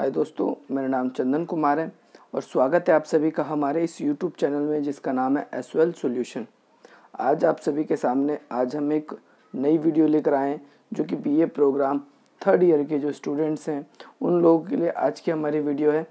हाय दोस्तों मेरा नाम चंदन कुमार है और स्वागत है आप सभी का हमारे इस यूट्यूब चैनल में जिसका नाम है एस वेल सोल्यूशन आज आप सभी के सामने आज हम एक नई वीडियो लेकर आए जो कि बीए प्रोग्राम थर्ड ईयर के जो स्टूडेंट्स हैं उन लोगों के लिए आज की हमारी वीडियो है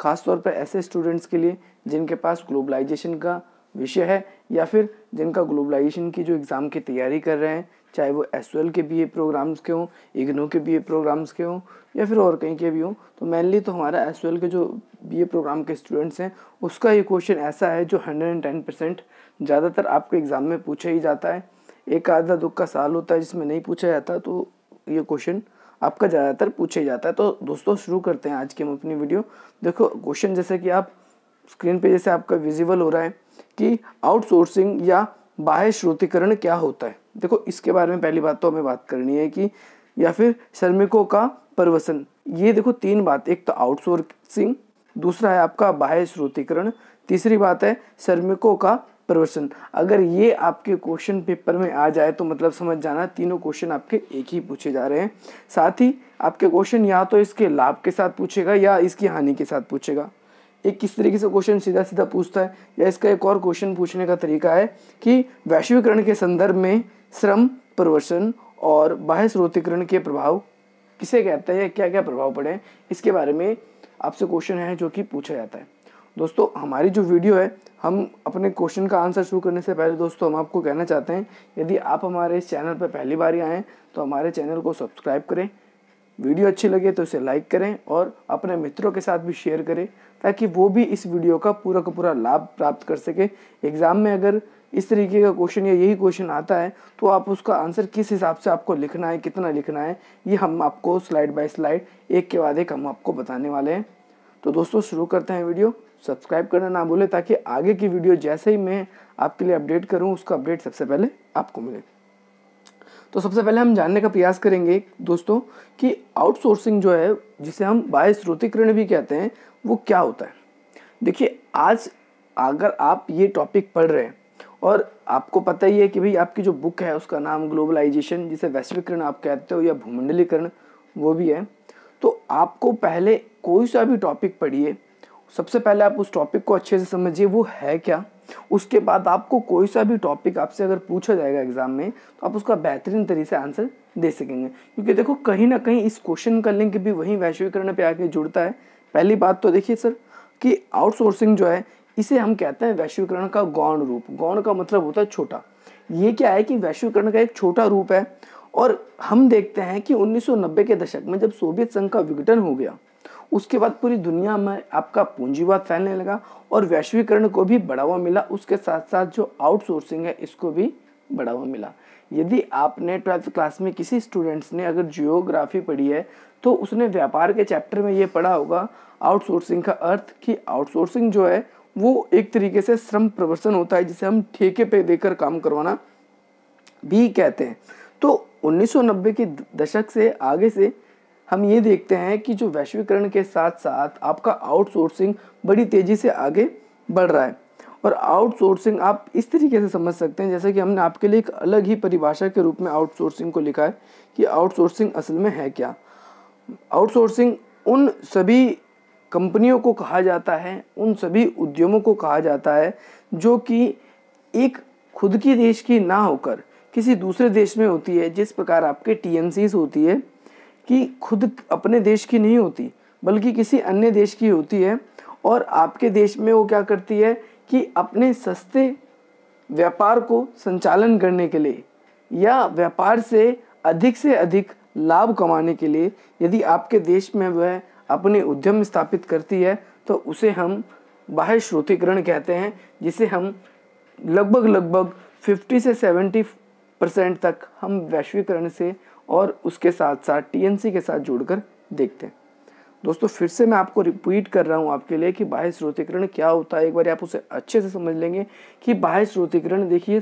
ख़ासतौर पर ऐसे स्टूडेंट्स के लिए जिनके पास ग्लोबलाइजेशन का विषय है या फिर जिनका ग्लोबलाइजेशन की जो एग्ज़ाम की तैयारी कर रहे हैं चाहे वो एस के बी ए प्रोग्राम्स के हों इग्नू के बी ए प्रोग्राम्स के हों या फिर और कहीं के भी हों तो मेनली तो हमारा एस के जो बी ए प्रोग्राम के स्टूडेंट्स हैं उसका ये क्वेश्चन ऐसा है जो हंड्रेड एंड टेन परसेंट ज़्यादातर आपके एग्ज़ाम में पूछा ही जाता है एक आधा दुख का साल होता है जिसमें नहीं पूछा जाता तो ये क्वेश्चन आपका ज़्यादातर पूछा ही जाता है तो दोस्तों शुरू करते हैं आज की हम अपनी वीडियो देखो क्वेश्चन जैसे कि आप स्क्रीन पे जैसे आपका विजिबल हो रहा है कि आउटसोर्सिंग या बाह्य श्रोतिकरण क्या होता है देखो इसके बारे में पहली बात तो हमें बात करनी है कि या फिर श्रमिकों का प्रवसन ये देखो तीन बात एक तो आउटसोर्सिंग दूसरा है आपका बाह्य श्रोतिकरण तीसरी बात है श्रमिकों का प्रवसन अगर ये आपके क्वेश्चन पेपर में आ जाए तो मतलब समझ जाना तीनों क्वेश्चन आपके एक ही पूछे जा रहे हैं साथ ही आपके क्वेश्चन या तो इसके लाभ के साथ पूछेगा या इसकी हानि के साथ पूछेगा एक किस तरीके से क्वेश्चन सीधा सीधा पूछता है या इसका एक और क्वेश्चन पूछने का तरीका है कि वैश्वीकरण के संदर्भ में श्रम प्रवर्सन और बाह्य स्रोतिकरण के प्रभाव किसे कहते हैं क्या क्या प्रभाव पड़े हैं इसके बारे में आपसे क्वेश्चन है जो कि पूछा जाता है दोस्तों हमारी जो वीडियो है हम अपने क्वेश्चन का आंसर शुरू करने से पहले दोस्तों हम आपको कहना चाहते हैं यदि आप हमारे इस चैनल पर पहली बार आएँ तो हमारे चैनल को सब्सक्राइब करें वीडियो अच्छी लगे तो इसे लाइक करें और अपने मित्रों के साथ भी शेयर करें ताकि वो भी इस वीडियो का पूरा का पूरा लाभ प्राप्त कर सके एग्ज़ाम में अगर इस तरीके का क्वेश्चन या यही क्वेश्चन आता है तो आप उसका आंसर किस हिसाब से आपको लिखना है कितना लिखना है ये हम आपको स्लाइड बाय स्लाइड एक के बाद एक हम आपको बताने वाले हैं तो दोस्तों शुरू करते हैं वीडियो सब्सक्राइब करना ना भूलें ताकि आगे की वीडियो जैसे ही मैं आपके लिए अपडेट करूँ उसका अपडेट सबसे पहले आपको मिले तो सबसे पहले हम जानने का प्रयास करेंगे दोस्तों कि आउटसोर्सिंग जो है जिसे हम स्रोतिकरण भी कहते हैं वो क्या होता है देखिए आज अगर आप ये टॉपिक पढ़ रहे हैं और आपको पता ही है कि भाई आपकी जो बुक है उसका नाम ग्लोबलाइजेशन जिसे वैश्विकरण आप कहते हो या भूमंडलीकरण वो भी है तो आपको पहले कोई सा भी टॉपिक पढ़िए सबसे पहले आप उस टॉपिक को अच्छे से समझिए वो है क्या उसके बाद आपको कोई सा भी टॉपिक आपसे अगर पूछा जाएगा एग्ज़ाम में तो आप उसका बेहतरीन तरीके से आंसर दे सकेंगे क्योंकि देखो कहीं ना कहीं इस क्वेश्चन का लिंक भी वहीं वैश्वीकरण पे आके जुड़ता है पहली बात तो देखिए सर कि आउटसोर्सिंग जो है इसे हम कहते हैं वैश्वीकरण का गौण रूप गौण का मतलब होता है छोटा ये क्या है कि वैश्वीकरण का एक छोटा रूप है और हम देखते हैं कि 1990 के दशक में जब सोवियत संघ का विघटन हो गया उसके बाद पूरी दुनिया में आपका पूंजीवाद फैलने लगा और वैश्वीकरण को भी बढ़ावा मिला उसके साथ साथ जो आउटसोर्सिंग है इसको भी बढ़ावा मिला यदि आपने ट्वेल्थ क्लास में किसी स्टूडेंट्स ने अगर जियोग्राफी पढ़ी है तो उसने व्यापार के चैप्टर में ये पढ़ा होगा आउटसोर्सिंग का अर्थ कि आउटसोर्सिंग जो है वो एक तरीके से श्रम प्रवर्सन होता है जिसे हम ठेके पे देकर काम करवाना भी कहते हैं तो 1990 के दशक से आगे से हम ये देखते हैं कि जो वैश्वीकरण के साथ साथ आपका आउटसोर्सिंग बड़ी तेज़ी से आगे बढ़ रहा है और आउटसोर्सिंग आप इस तरीके से समझ सकते हैं जैसे कि हमने आपके लिए एक अलग ही परिभाषा के रूप में आउटसोर्सिंग को लिखा है कि आउटसोर्सिंग असल में है क्या आउटसोर्सिंग उन सभी कंपनियों को कहा जाता है उन सभी उद्यमों को कहा जाता है जो कि एक खुद की देश की ना होकर किसी दूसरे देश में होती है जिस प्रकार आपके टी होती है कि खुद अपने देश की नहीं होती बल्कि किसी अन्य देश की होती है और आपके देश में वो क्या करती है कि अपने सस्ते व्यापार को संचालन करने के लिए या व्यापार से अधिक से अधिक लाभ कमाने के लिए यदि आपके देश में वह अपने उद्यम स्थापित करती है तो उसे हम बाह्य श्रोतिकरण कहते हैं जिसे हम लगभग लगभग 50 से 70 परसेंट तक हम वैश्वीकरण से और उसके साथ साथ टीएनसी के साथ जुड़कर देखते हैं दोस्तों फिर से मैं आपको रिपीट कर रहा हूँ आपके लिए कि बाह्य स्रोतिकरण क्या होता है एक बार आप उसे अच्छे से समझ लेंगे कि बाह्य स्रोतिकरण देखिए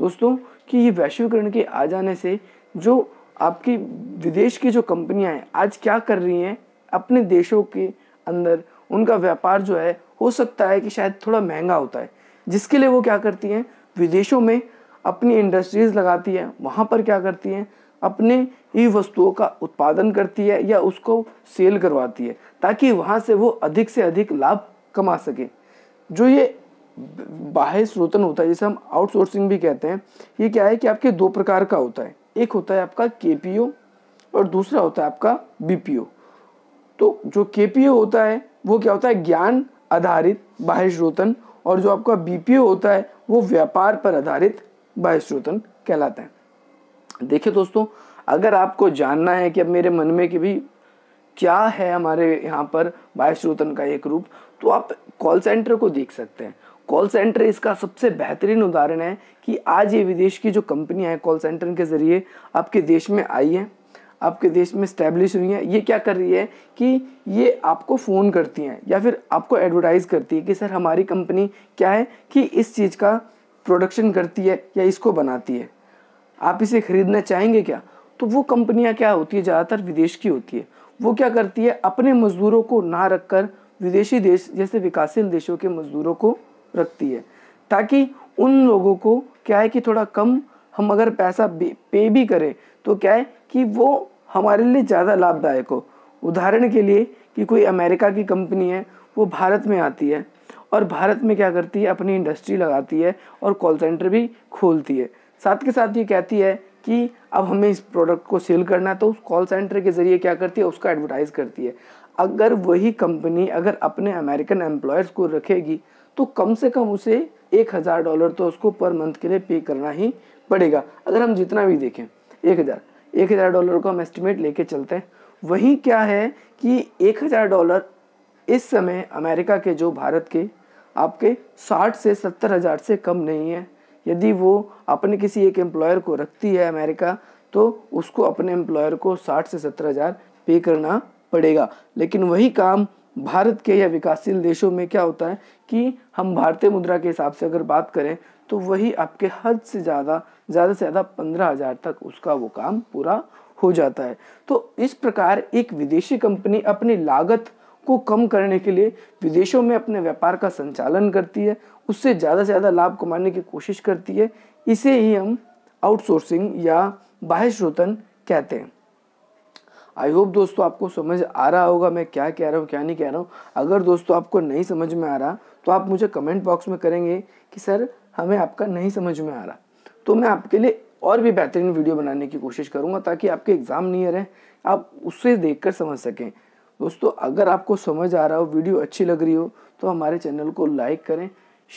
दोस्तों कि ये वैश्वीकरण के आ जाने से जो आपकी विदेश की जो कंपनियां हैं आज क्या कर रही हैं अपने देशों के अंदर उनका व्यापार जो है हो सकता है कि शायद थोड़ा महंगा होता है जिसके लिए वो क्या करती हैं विदेशों में अपनी इंडस्ट्रीज़ लगाती हैं वहाँ पर क्या करती हैं अपने ही वस्तुओं का उत्पादन करती है या उसको सेल करवाती है ताकि वहाँ से वो अधिक से अधिक लाभ कमा सके जो ये बाह्य स्रोतन होता है जिसे हम आउटसोर्सिंग भी कहते हैं ये क्या है कि आपके दो प्रकार का होता है एक होता है आपका के और दूसरा होता है आपका बी तो जो के होता है वो क्या होता है ज्ञान आधारित बाह्य स्रोतन और जो आपका बी होता है वो व्यापार पर आधारित बाह्य स्रोतन कहलाता है देखिए दोस्तों अगर आपको जानना है कि अब मेरे मन में कि भी क्या है हमारे यहाँ पर वायुश्रोतन का एक रूप तो आप कॉल सेंटर को देख सकते हैं कॉल सेंटर इसका सबसे बेहतरीन उदाहरण है कि आज ये विदेश की जो कंपनियाँ हैं कॉल सेंटर के ज़रिए आपके देश में आई हैं आपके देश में स्टैब्लिश हुई हैं ये क्या कर रही है कि ये आपको फ़ोन करती हैं या फिर आपको एडवर्टाइज़ करती है कि सर हमारी कंपनी क्या है कि इस चीज़ का प्रोडक्शन करती है या इसको बनाती है आप इसे खरीदना चाहेंगे क्या तो वो कंपनियां क्या होती है ज़्यादातर विदेश की होती है वो क्या करती है अपने मज़दूरों को ना रखकर विदेशी देश जैसे विकासशील देशों के मज़दूरों को रखती है ताकि उन लोगों को क्या है कि थोड़ा कम हम अगर पैसा पे भी करें तो क्या है कि वो हमारे लिए ज़्यादा लाभदायक हो उदाहरण के लिए कि कोई अमेरिका की कंपनी है वो भारत में आती है और भारत में क्या करती है अपनी इंडस्ट्री लगाती है और कॉल सेंटर भी खोलती है साथ के साथ ये कहती है कि अब हमें इस प्रोडक्ट को सेल करना है तो उस कॉल सेंटर के ज़रिए क्या करती है उसका एडवर्टाइज़ करती है अगर वही कंपनी अगर अपने अमेरिकन एम्प्लॉयर्स को रखेगी तो कम से कम उसे एक हज़ार डॉलर तो उसको पर मंथ के लिए पे करना ही पड़ेगा अगर हम जितना भी देखें एक हज़ार एक हज़ार डॉलर को हम एस्टिमेट लेके चलते हैं वहीं क्या है कि एक हज़ार डॉलर इस समय अमेरिका के जो भारत के आपके साठ से सत्तर हज़ार से कम नहीं है यदि वो अपने किसी एक एम्प्लॉयर को रखती है अमेरिका तो उसको अपने एम्प्लॉयर को साठ से सत्तर हज़ार पे करना पड़ेगा लेकिन वही काम भारत के या विकासशील देशों में क्या होता है कि हम भारतीय मुद्रा के हिसाब से अगर बात करें तो वही आपके हद से ज़्यादा ज़्यादा से ज़्यादा पंद्रह हज़ार तक उसका वो काम पूरा हो जाता है तो इस प्रकार एक विदेशी कंपनी अपनी लागत को कम करने के लिए विदेशों में अपने व्यापार का संचालन करती है उससे ज़्यादा से ज़्यादा लाभ कमाने की कोशिश करती है इसे ही हम आउटसोर्सिंग या बाह्य श्रोतन कहते हैं आई होप दोस्तों आपको समझ आ रहा होगा मैं क्या कह रहा हूँ क्या नहीं कह रहा हूँ अगर दोस्तों आपको नहीं समझ में आ रहा तो आप मुझे कमेंट बॉक्स में करेंगे कि सर हमें आपका नहीं समझ में आ रहा तो मैं आपके लिए और भी बेहतरीन वीडियो बनाने की कोशिश करूँगा ताकि आपके एग्ज़ाम नियर हैं आप उससे देख कर समझ सकें दोस्तों अगर आपको समझ आ रहा हो वीडियो अच्छी लग रही हो तो हमारे चैनल को लाइक करें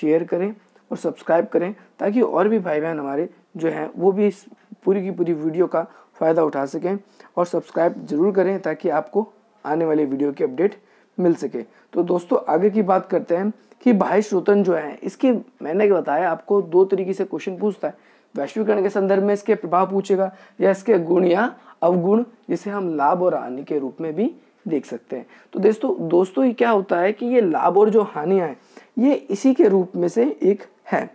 शेयर करें और सब्सक्राइब करें ताकि और भी भाई बहन हमारे जो हैं वो भी इस पूरी की पूरी वीडियो का फ़ायदा उठा सकें और सब्सक्राइब ज़रूर करें ताकि आपको आने वाले वीडियो की अपडेट मिल सके तो दोस्तों आगे की बात करते हैं कि भाई श्रोतन जो है इसके मैंने बताया आपको दो तरीके से क्वेश्चन पूछता है वैश्वीकरण के संदर्भ में इसके प्रभाव पूछेगा या इसके गुण या अवगुण जिसे हम लाभ और हानि के रूप में भी देख सकते हैं तो दोस्तों दोस्तों ये क्या होता है कि ये लाभ और जो हानियाँ हैं ये इसी के रूप में से एक है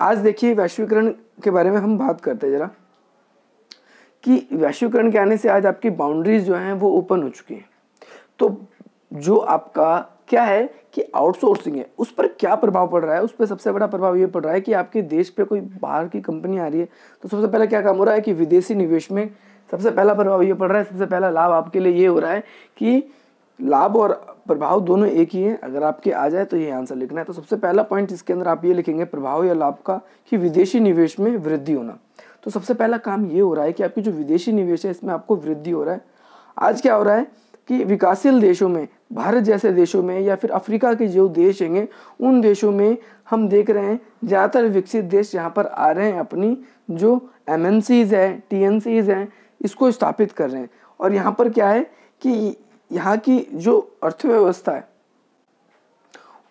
आज देखिए वैश्वीकरण के बारे में हम बात करते हैं ज़रा कि वैश्वीकरण के आने से आज आपकी बाउंड्रीज जो हैं वो ओपन हो चुकी हैं तो जो आपका क्या है कि आउटसोर्सिंग है उस पर क्या प्रभाव पड़ रहा है उस पर सबसे बड़ा प्रभाव ये पड़ रहा है कि आपके देश पे कोई बाहर की कंपनी आ रही है तो सबसे पहला क्या काम हो रहा है कि विदेशी निवेश में सबसे पहला प्रभाव ये पड़ रहा है सबसे पहला लाभ आपके लिए ये हो रहा है कि लाभ और प्रभाव दोनों एक ही है अगर आपके आ जाए तो ये आंसर लिखना है तो सबसे पहला पॉइंट इसके अंदर आप ये लिखेंगे प्रभाव या लाभ का कि विदेशी निवेश में वृद्धि होना तो सबसे पहला काम ये हो रहा है कि आपकी जो विदेशी निवेश है इसमें आपको वृद्धि हो रहा है आज क्या हो रहा है कि विकासशील देशों में भारत जैसे देशों में या फिर अफ्रीका के जो देश हैंगे उन देशों में हम देख रहे हैं ज़्यादातर विकसित देश यहाँ पर आ रहे हैं अपनी जो एम हैं टी हैं इसको स्थापित कर रहे हैं और यहाँ पर क्या है कि यहाँ की जो अर्थव्यवस्था है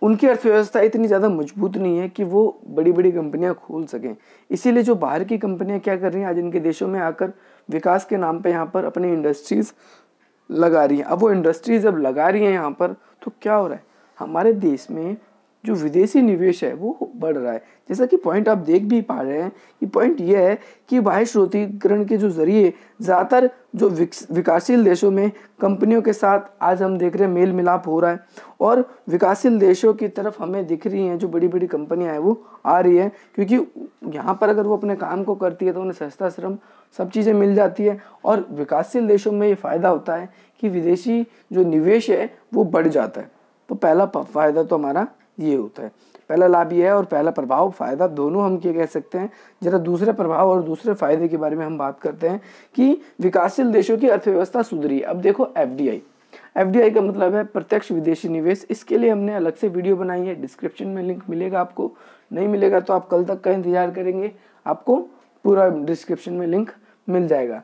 उनकी अर्थव्यवस्था इतनी ज़्यादा मजबूत नहीं है कि वो बड़ी बड़ी कंपनियां खोल सकें इसीलिए जो बाहर की कंपनियां क्या कर रही हैं आज इनके देशों में आकर विकास के नाम पे यहाँ पर अपनी इंडस्ट्रीज़ लगा रही हैं अब वो इंडस्ट्रीज़ जब लगा रही हैं यहाँ पर तो क्या हो रहा है हमारे देश में जो विदेशी निवेश है वो बढ़ रहा है जैसा कि पॉइंट आप देख भी पा रहे हैं कि पॉइंट ये है कि बाह्य स्रोतीकरण के जो जरिए ज़्यादातर जो विकासशील देशों में कंपनियों के साथ आज हम देख रहे हैं मेल मिलाप हो रहा है और विकासशील देशों की तरफ हमें दिख रही हैं जो बड़ी बड़ी कंपनियां हैं वो आ रही हैं क्योंकि यहाँ पर अगर वो अपने काम को करती है तो उन्हें सस्ता श्रम सब चीज़ें मिल जाती है और विकासशील देशों में ये फ़ायदा होता है कि विदेशी जो निवेश है वो बढ़ जाता है तो पहला फ़ायदा तो हमारा ये होता है पहला लाभ ये है और पहला प्रभाव फ़ायदा दोनों हम क्या कह सकते हैं जरा दूसरे प्रभाव और दूसरे फ़ायदे के बारे में हम बात करते हैं कि विकासशील देशों की अर्थव्यवस्था सुधरी अब देखो एफ एफ का मतलब है प्रत्यक्ष विदेशी निवेश इसके लिए हमने अलग से वीडियो बनाई है डिस्क्रिप्शन में लिंक मिलेगा आपको नहीं मिलेगा तो आप कल तक का इंतजार करेंगे आपको पूरा डिस्क्रिप्शन में लिंक मिल जाएगा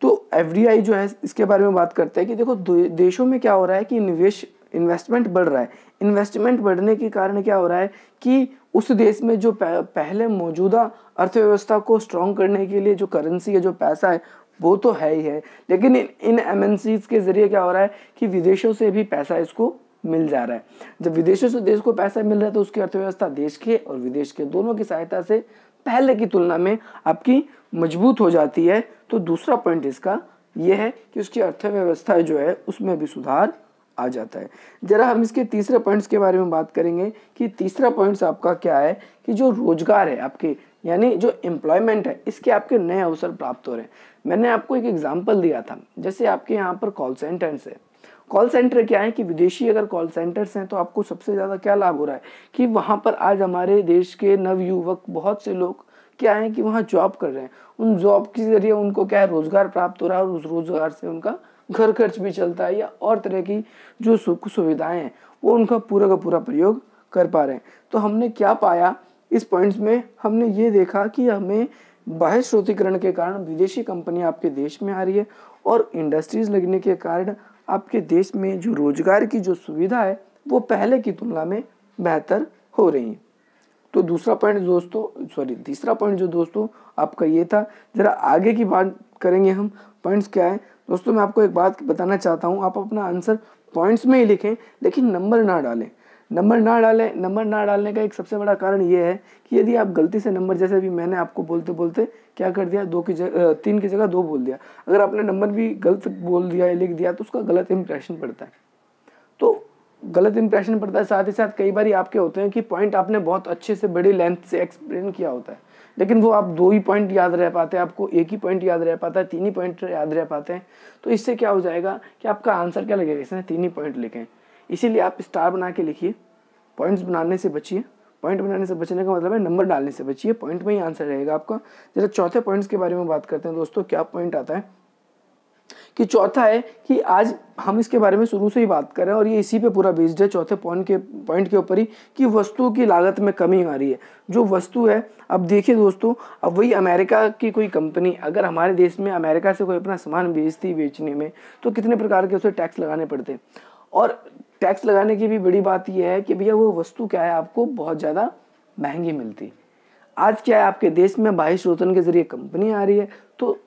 तो एफ जो है इसके बारे में बात करते हैं कि देखो देशों में क्या हो रहा है कि निवेश इन्वेस्टमेंट बढ़ रहा है इन्वेस्टमेंट बढ़ने के कारण क्या हो रहा है कि उस देश में जो पहले मौजूदा अर्थव्यवस्था को स्ट्रॉन्ग करने के लिए जो करेंसी है जो पैसा है वो तो है ही है लेकिन इन एम के ज़रिए क्या हो रहा है कि विदेशों से भी पैसा इसको मिल जा रहा है जब विदेशों से देश को पैसा मिल रहा है तो उसकी अर्थव्यवस्था देश के और विदेश के दोनों की सहायता से पहले की तुलना में आपकी मजबूत हो जाती है तो दूसरा पॉइंट इसका यह है कि उसकी अर्थव्यवस्था जो है उसमें भी सुधार आ जाता है ज़रा हम इसके तीसरे पॉइंट्स के बारे में बात करेंगे कि तीसरा पॉइंट्स आपका क्या है कि जो रोजगार है आपके यानी जो एम्प्लॉयमेंट है इसके आपके नए अवसर प्राप्त हो रहे हैं मैंने आपको एक एग्जाम्पल दिया था जैसे आपके यहाँ पर कॉल सेंटर्स है कॉल सेंटर क्या है कि विदेशी अगर कॉल सेंटर्स हैं तो आपको सबसे ज़्यादा क्या लाभ हो रहा है कि वहाँ पर आज हमारे देश के नवयुवक बहुत से लोग क्या है कि वहाँ जॉब कर रहे हैं उन जॉब के ज़रिए उनको क्या है रोज़गार प्राप्त हो रहा है और उस रोज़गार से उनका घर खर्च भी चलता है या और तरह की जो सुख सुविधाएं हैं वो उनका पूरा का पूरा प्रयोग कर पा रहे हैं तो हमने क्या पाया इस पॉइंट्स में हमने ये देखा कि हमें बाह्य श्रोतिकरण के कारण विदेशी कंपनियां आपके देश में आ रही है और इंडस्ट्रीज लगने के कारण आपके देश में जो रोजगार की जो सुविधा है वो पहले की तुलना में बेहतर हो रही है तो दूसरा पॉइंट दोस्तों सॉरी तीसरा पॉइंट जो दोस्तों आपका ये था ज़रा आगे की बात करेंगे हम पॉइंट्स क्या है दोस्तों मैं आपको एक बात बताना चाहता हूँ आप अपना आंसर पॉइंट्स में ही लिखें लेकिन नंबर ना डालें नंबर ना डालें नंबर ना डालने का एक सबसे बड़ा कारण ये है कि यदि आप गलती से नंबर जैसे भी मैंने आपको बोलते बोलते क्या कर दिया दो की जगह तीन की जगह दो बोल दिया अगर आपने नंबर भी गलत बोल दिया या लिख दिया तो उसका गलत इम्प्रेशन पड़ता है तो गलत इम्प्रेशन पड़ता है साथ ही साथ कई बार आपके होते हैं कि पॉइंट आपने बहुत अच्छे से बड़ी लेंथ से एक्सप्लेन किया होता है लेकिन वो आप दो ही पॉइंट याद रह पाते हैं आपको एक ही पॉइंट याद रह पाता है तीन ही पॉइंट याद रह पाते हैं तो इससे क्या हो जाएगा कि आपका आंसर क्या लगेगा इसने तीन ही पॉइंट लिखें इसीलिए आप स्टार बना के लिखिए पॉइंट्स बनाने से बचिए पॉइंट बनाने से बचने का मतलब है नंबर डालने से बचिए पॉइंट में ही आंसर रहेगा आपका जैसे चौथे पॉइंट्स के बारे में बात करते हैं दोस्तों क्या पॉइंट आता है कि चौथा है कि आज हम इसके बारे में शुरू से ही बात कर रहे हैं और ये इसी पे पूरा बेस्ड है चौथे पॉइंट के पॉइंट के ऊपर ही कि वस्तुओं की लागत में कमी आ रही है जो वस्तु है अब देखिए दोस्तों अब वही अमेरिका की कोई कंपनी अगर हमारे देश में अमेरिका से कोई अपना सामान बेचती बेचने में तो कितने प्रकार के उसे टैक्स लगाने पड़ते और टैक्स लगाने की भी बड़ी बात यह है कि भैया वो वस्तु क्या है आपको बहुत ज़्यादा महंगी मिलती आज क्या है आपके देश में बाईस रोतन के जरिए कंपनी आ रही है तो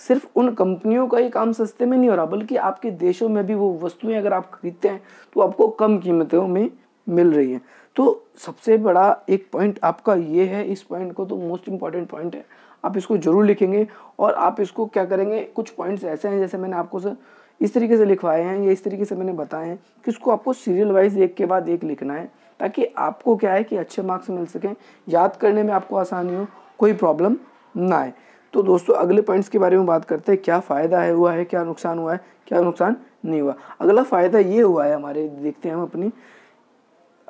सिर्फ उन कंपनियों का ही काम सस्ते में नहीं हो रहा बल्कि आपके देशों में भी वो वस्तुएं अगर आप खरीदते हैं तो आपको कम कीमतों में मिल रही हैं तो सबसे बड़ा एक पॉइंट आपका ये है इस पॉइंट को तो मोस्ट इम्पॉर्टेंट पॉइंट है आप इसको जरूर लिखेंगे और आप इसको क्या करेंगे कुछ पॉइंट्स ऐसे हैं जैसे मैंने आपको सर इस तरीके से लिखवाए हैं या इस तरीके से मैंने बताए हैं कि इसको आपको सीरियल वाइज एक के बाद एक लिखना है ताकि आपको क्या है कि अच्छे मार्क्स मिल सकें याद करने में आपको आसानी हो कोई प्रॉब्लम ना आए तो दोस्तों अगले पॉइंट्स के बारे में बात करते हैं क्या फ़ायदा है हुआ है क्या नुकसान हुआ है क्या नुकसान नहीं हुआ अगला फ़ायदा ये हुआ है हमारे देखते हैं हम अपनी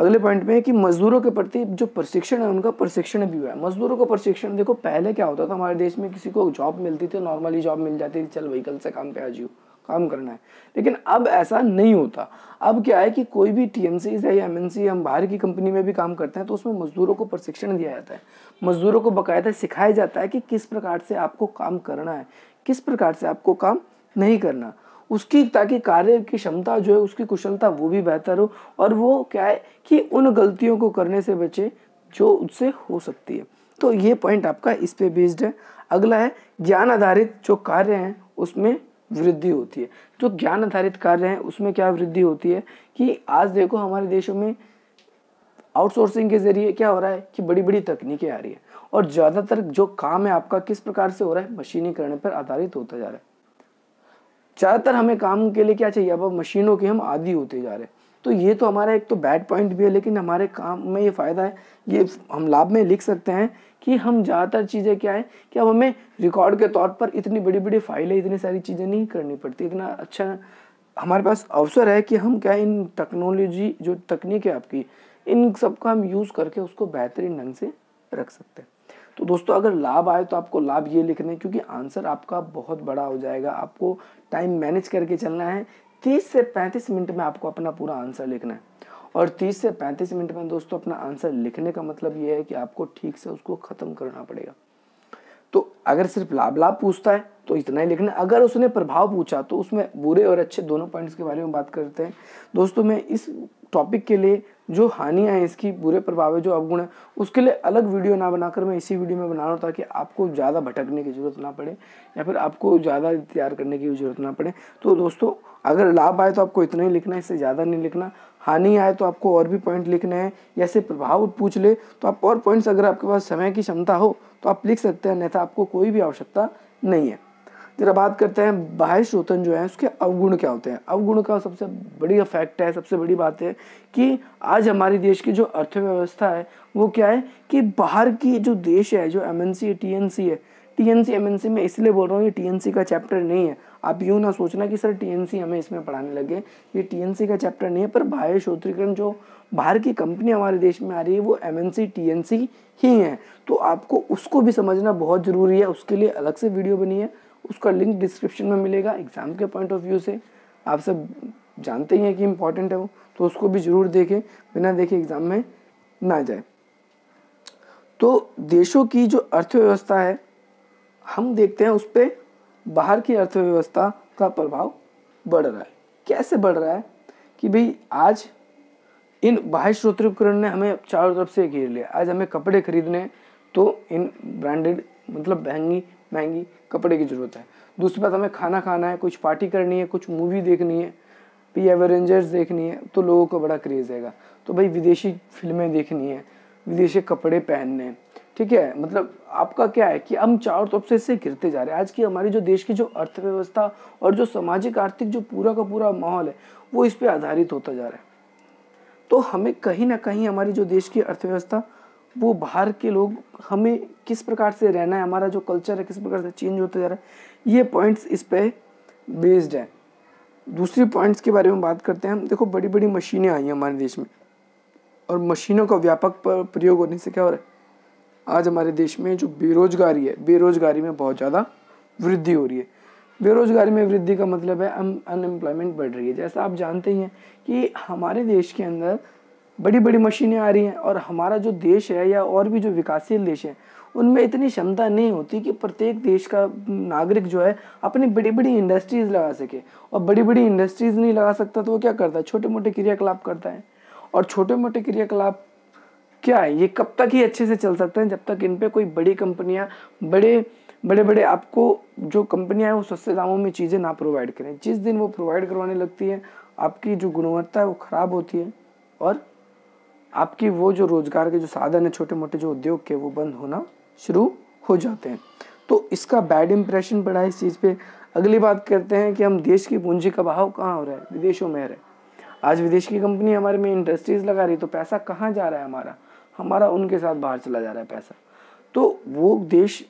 अगले पॉइंट में है कि मजदूरों के प्रति जो प्रशिक्षण है उनका प्रशिक्षण भी हुआ है मजदूरों का प्रशिक्षण देखो पहले क्या होता था हमारे देश में किसी को जॉब मिलती थी नॉर्मली जॉब मिल जाती थी चल व्हीकल से काम पे आ जाऊँ काम करना है लेकिन अब ऐसा नहीं होता अब क्या है कि कोई भी टी है या एम हम बाहर की कंपनी में भी काम करते हैं तो उसमें मज़दूरों को प्रशिक्षण दिया जाता है मज़दूरों को बाकायदा सिखाया जाता है कि किस प्रकार से आपको काम करना है किस प्रकार से आपको काम नहीं करना उसकी ताकि कार्य की क्षमता जो है उसकी कुशलता वो भी बेहतर हो और वो क्या है कि उन गलतियों को करने से बचे जो उससे हो सकती है तो ये पॉइंट आपका इस पे बेस्ड है अगला है ज्ञान आधारित जो कार्य हैं उसमें वृद्धि होती है जो ज्ञान आधारित कार्य हैं उसमें क्या वृद्धि होती है कि आज देखो हमारे देशों में आउटसोर्सिंग के जरिए क्या हो रहा है कि बड़ी बड़ी तकनीकें आ रही है और ज़्यादातर जो काम है आपका किस प्रकार से हो रहा है मशीनीकरण पर आधारित होता जा रहा है ज़्यादातर हमें काम के लिए क्या चाहिए अब मशीनों के हम आदि होते जा रहे हैं तो ये तो हमारा एक तो बैड पॉइंट भी है लेकिन हमारे काम में ये फ़ायदा है ये हम लाभ में लिख सकते हैं कि हम ज़्यादातर चीज़ें क्या है कि अब हमें रिकॉर्ड के तौर पर इतनी बड़ी बड़ी फाइलें इतनी सारी चीज़ें नहीं करनी पड़ती इतना अच्छा हमारे पास अवसर है कि हम क्या इन टेक्नोलॉजी जो तकनीक है आपकी इन सब का हम यूज़ करके उसको बेहतरीन ढंग से रख सकते हैं तो दोस्तों अगर लाभ आए तो आपको लाभ ये लिखना है क्योंकि आंसर आपका बहुत बड़ा हो जाएगा आपको टाइम मैनेज करके चलना है तीस से पैंतीस मिनट में आपको अपना पूरा आंसर लिखना है और 30 से 35 मिनट में दोस्तों अपना आंसर लिखने का मतलब यह है कि आपको ठीक से उसको ख़त्म करना पड़ेगा तो अगर सिर्फ लाभ लाभ पूछता है तो इतना ही लिखना अगर उसने प्रभाव पूछा तो उसमें बुरे और अच्छे दोनों पॉइंट्स के बारे में बात करते हैं दोस्तों मैं इस टॉपिक के लिए जो हानियाँ हैं इसकी बुरे प्रभाव है जो अवगुण है उसके लिए अलग वीडियो ना बनाकर मैं इसी वीडियो में बना रहा हूँ ताकि आपको ज़्यादा भटकने की जरूरत ना पड़े या फिर आपको ज़्यादा तैयार करने की जरूरत ना पड़े तो दोस्तों अगर लाभ आए तो आपको इतना ही लिखना है इससे ज़्यादा नहीं लिखना हानि आए तो आपको और भी पॉइंट लिखने हैं या से प्रभाव पूछ ले तो आप और पॉइंट्स अगर आपके पास समय की क्षमता हो तो आप लिख सकते हैं अन्यथा आपको कोई भी आवश्यकता नहीं है जरा बात करते हैं बाह्य श्रोतन जो है उसके अवगुण क्या होते हैं अवगुण का सबसे बड़ी इफेक्ट है सबसे बड़ी बात है कि आज हमारे देश की जो अर्थव्यवस्था है वो क्या है कि बाहर की जो देश है जो M N C T N C है T N C M N C मैं इसलिए बोल रहा हूँ ये टी एन सी का चैप्टर नहीं है आप यूँ ना सोचना कि सर टीएनसी हमें इसमें पढ़ाने लगे ये टीएनसी का चैप्टर नहीं है पर बाह्य शोत्रीकरण जो बाहर की कंपनी हमारे देश में आ रही है वो M N C T N C ही है तो आपको उसको भी समझना बहुत ज़रूरी है उसके लिए अलग से वीडियो बनी है उसका लिंक डिस्क्रिप्शन में मिलेगा एग्ज़ाम के पॉइंट ऑफ व्यू से आप सब जानते ही हैं कि इम्पॉर्टेंट है वो तो उसको भी ज़रूर देखें बिना देखे एग्ज़ाम में ना जाए तो देशों की जो अर्थव्यवस्था है हम देखते हैं उस पर बाहर की अर्थव्यवस्था का प्रभाव बढ़ रहा है कैसे बढ़ रहा है कि भाई आज इन बाह्य उपकरण ने हमें चारों तरफ से घेर लिया आज हमें कपड़े खरीदने तो इन ब्रांडेड मतलब महंगी महंगी कपड़े की ज़रूरत है दूसरी बात हमें खाना खाना है कुछ पार्टी करनी है कुछ मूवी देखनी है पी एवरेंजर्स देखनी है तो लोगों को बड़ा क्रेज़ रहेगा तो भाई विदेशी फिल्में देखनी है विदेशी कपड़े पहनने हैं ठीक है मतलब आपका क्या है कि हम चारों तरफ से इससे गिरते जा रहे हैं आज की हमारी जो देश की जो अर्थव्यवस्था और जो सामाजिक आर्थिक जो पूरा का पूरा माहौल है वो इस पर आधारित होता जा रहा है तो हमें कहीं ना कहीं हमारी जो देश की अर्थव्यवस्था वो बाहर के लोग हमें किस प्रकार से रहना है हमारा जो कल्चर है किस प्रकार से चेंज होता जा रहा है ये पॉइंट्स इस पर बेस्ड है दूसरी पॉइंट्स के बारे में बात करते हैं हम देखो बड़ी बड़ी मशीनें आई हैं हमारे देश में और मशीनों का व्यापक प्रयोग होने से क्या हो रहा है आज हमारे देश में जो बेरोजगारी है बेरोजगारी में बहुत ज़्यादा वृद्धि हो रही है बेरोजगारी में वृद्धि का मतलब है अनएम्प्लॉयमेंट बढ़ रही है जैसा आप जानते ही हैं कि हमारे देश के अंदर बड़ी बड़ी मशीनें आ रही हैं और हमारा जो देश है या और भी जो विकासशील देश हैं उनमें इतनी क्षमता नहीं होती कि प्रत्येक देश का नागरिक जो है अपनी बड़ी बड़ी इंडस्ट्रीज़ लगा सके और बड़ी बड़ी इंडस्ट्रीज़ नहीं लगा सकता तो वो क्या करता है छोटे मोटे क्रियाकलाप करता है और छोटे मोटे क्रियाकलाप क्या है ये कब तक ही अच्छे से चल सकते हैं जब तक इन पर कोई बड़ी कंपनियाँ बड़े बड़े बड़े आपको जो कंपनियाँ हैं वो सस्ते दामों में चीज़ें ना प्रोवाइड करें जिस दिन वो प्रोवाइड करवाने लगती है आपकी जो गुणवत्ता है वो ख़राब होती है और आपकी वो जो रोज़गार के जो साधन है छोटे मोटे जो उद्योग के वो बंद होना शुरू हो जाते हैं तो इसका बैड इम्प्रेशन पड़ा है इस चीज़ पे अगली बात करते हैं कि हम देश की पूंजी का बहाव कहाँ हो रहा है विदेशों में रहे आज विदेश की कंपनी हमारे में इंडस्ट्रीज लगा रही तो पैसा कहाँ जा रहा है हमारा हमारा उनके साथ बाहर चला जा रहा है पैसा तो वो देश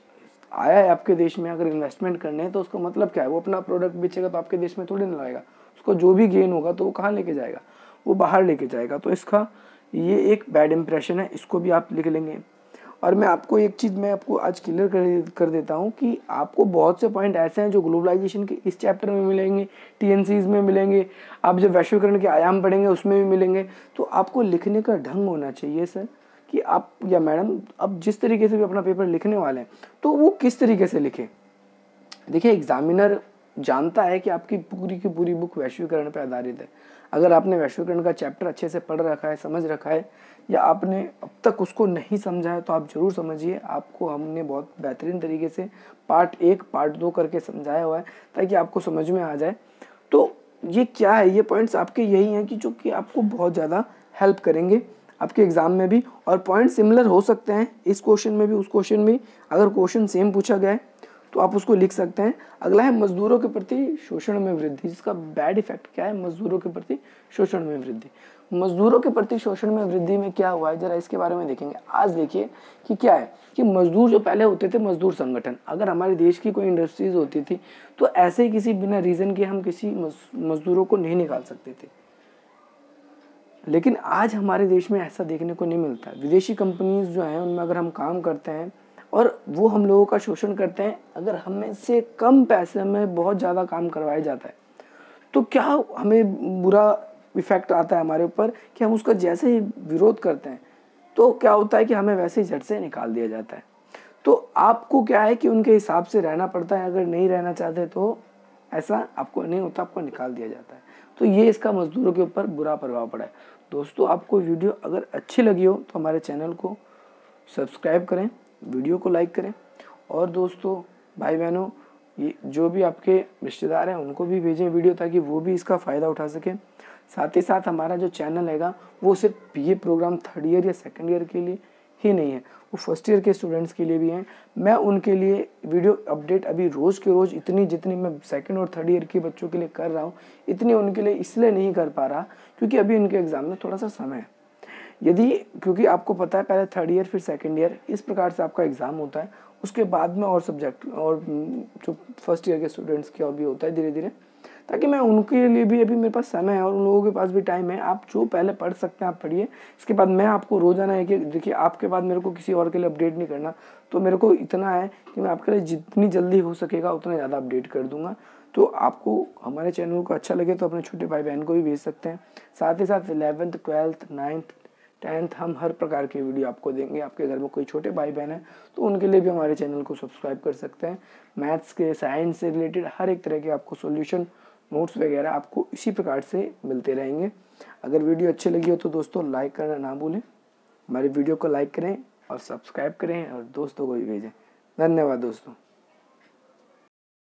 आया है आपके देश में अगर इन्वेस्टमेंट करने हैं तो उसका मतलब क्या है वो अपना प्रोडक्ट बेचेगा तो आपके देश में थोड़ी ना लगाएगा उसको जो भी गेन होगा तो वो कहाँ लेके जाएगा वो बाहर लेके जाएगा तो इसका ये एक बैड इम्प्रेशन है इसको भी आप लिख लेंगे और मैं आपको एक चीज़ मैं आपको आज क्लियर कर कर देता हूँ कि आपको बहुत से पॉइंट ऐसे हैं जो ग्लोबलाइजेशन के इस चैप्टर में मिलेंगे टी में मिलेंगे आप जब वैश्वीकरण के आयाम पढ़ेंगे उसमें भी मिलेंगे तो आपको लिखने का ढंग होना चाहिए सर कि आप या मैडम अब जिस तरीके से भी अपना पेपर लिखने वाले हैं तो वो किस तरीके से लिखें देखिए एग्जामिनर जानता है कि आपकी पूरी की पूरी बुक वैश्वीकरण पर आधारित है अगर आपने वैश्वीकरण का चैप्टर अच्छे से पढ़ रखा है समझ रखा है या आपने अब तक उसको नहीं समझा है तो आप ज़रूर समझिए आपको हमने बहुत बेहतरीन तरीके से पार्ट एक पार्ट दो करके समझाया हुआ है ताकि आपको समझ में आ जाए तो ये क्या है ये पॉइंट्स आपके यही हैं कि जो कि आपको बहुत ज़्यादा हेल्प करेंगे आपके एग्ज़ाम में भी और पॉइंट सिमिलर हो सकते हैं इस क्वेश्चन में भी उस क्वेश्चन में अगर क्वेश्चन सेम पूछा गया है तो आप उसको लिख सकते हैं अगला है मजदूरों के प्रति शोषण में वृद्धि जिसका बैड इफेक्ट क्या है मजदूरों के प्रति शोषण में वृद्धि मजदूरों के प्रति शोषण में वृद्धि में क्या हुआ है जरा इसके बारे में देखेंगे आज देखिए कि क्या है कि मजदूर जो पहले होते थे मजदूर संगठन अगर हमारे देश की कोई इंडस्ट्रीज होती थी तो ऐसे किसी बिना रीज़न के हम किसी मजदूरों को नहीं निकाल सकते थे लेकिन आज हमारे देश में ऐसा देखने को नहीं मिलता विदेशी कंपनीज जो हैं उनमें अगर हम काम करते हैं और वो हम लोगों का शोषण करते हैं अगर हमें से कम पैसे में बहुत ज़्यादा काम करवाया जाता है तो क्या हमें बुरा इफेक्ट आता है हमारे ऊपर कि हम उसका जैसे ही विरोध करते हैं तो क्या होता है कि हमें वैसे ही झट से निकाल दिया जाता है तो आपको क्या है कि उनके हिसाब से रहना पड़ता है अगर नहीं रहना चाहते तो ऐसा आपको नहीं होता आपको निकाल दिया जाता है तो ये इसका मजदूरों के ऊपर बुरा प्रभाव पड़ा है दोस्तों आपको वीडियो अगर अच्छी लगी हो तो हमारे चैनल को सब्सक्राइब करें वीडियो को लाइक करें और दोस्तों भाई बहनों ये जो भी आपके रिश्तेदार हैं उनको भी भेजें वीडियो ताकि वो भी इसका फ़ायदा उठा सकें साथ ही साथ हमारा जो चैनल हैगा वो सिर्फ ये प्रोग्राम थर्ड ईयर या सेकेंड ईयर के लिए ही नहीं है वो फर्स्ट ईयर के स्टूडेंट्स के लिए भी हैं मैं उनके लिए वीडियो अपडेट अभी रोज़ के रोज़ इतनी जितनी मैं सेकेंड और थर्ड ईयर के बच्चों के लिए कर रहा हूँ इतनी उनके लिए इसलिए नहीं कर पा रहा क्योंकि अभी उनके एग्ज़ाम में थोड़ा सा समय है यदि क्योंकि आपको पता है पहले थर्ड ईयर फिर सेकेंड ईयर इस प्रकार से आपका एग्ज़ाम होता है उसके बाद में और सब्जेक्ट और जो फर्स्ट ईयर के स्टूडेंट्स के भी होता है धीरे धीरे ताकि मैं उनके लिए भी अभी मेरे पास समय है और उन लोगों के पास भी टाइम है आप जो पहले पढ़ सकते हैं आप पढ़िए इसके बाद मैं आपको रोजाना है कि देखिए आपके बाद मेरे को किसी और के लिए अपडेट नहीं करना तो मेरे को इतना है कि मैं आपके लिए जितनी जल्दी हो सकेगा उतना ज़्यादा अपडेट कर दूंगा तो आपको हमारे चैनल को अच्छा लगे तो अपने छोटे भाई बहन को भी भेज सकते हैं साथ ही साथ इलेवेंथ ट्वेल्थ नाइन्थ टेंथ हम हर प्रकार के वीडियो आपको देंगे आपके घर में कोई छोटे भाई बहन है तो उनके लिए भी हमारे चैनल को सब्सक्राइब कर सकते हैं मैथ्स के साइंस से रिलेटेड हर एक तरह के आपको सोल्यूशन नोट्स वगैरह आपको इसी प्रकार से मिलते रहेंगे अगर वीडियो अच्छी लगी हो तो दोस्तों लाइक करना ना भूलें हमारी वीडियो को लाइक करें और सब्सक्राइब करें और दोस्तों को भी भेजें धन्यवाद दोस्तों